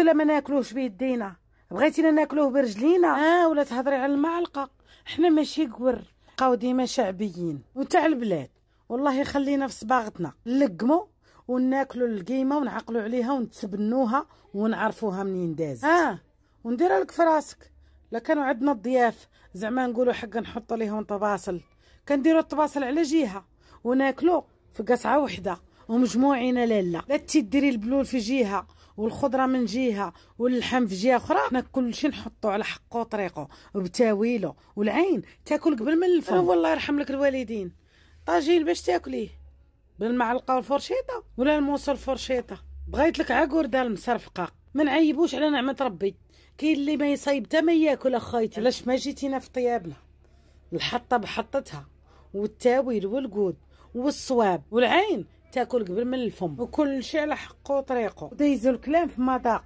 السله ما ناكلوهش بيدينا بغيتينا ناكلوه برجلينا اه ولا تهضري على المعلقه حنا ماشي كور بقاو ديما شعبيين وتاع البلاد والله يخلينا في صباغتنا نلقمو وناكلو القيمه ونعقلو عليها ونتبنوها ونعرفوها منين دازت اه ونديرها لك في راسك لا كانوا عندنا الضياف زعما نقولوا حق نحط ليهم طباصل كنديروا الطباصل على جهه وناكلو في قصعه وحده ومجموعين لالا لا تديري البلول في جهه والخضره من جهه واللحم في جهه اخرى حنا كلشي نحطو على حقه وطريقه وبتاويله والعين تاكل قبل من الفم والله يرحم لك الوالدين طاجين باش تاكليه بالمعلقه والفرشيطه ولا الموس والفرشيطه بغيت لك عقور دار المسرفقه ما نعيبوش على نعمه ربي كاين اللي ما يصيب تا ما ياكل اخايتي علاش ما جيتينا في طيابنا الحطه بحطتها والتاويل والقود والصواب والعين تاكل قبل من الفم وكل شيء على حقه وطريقه ودايزو الكلام في مذاقه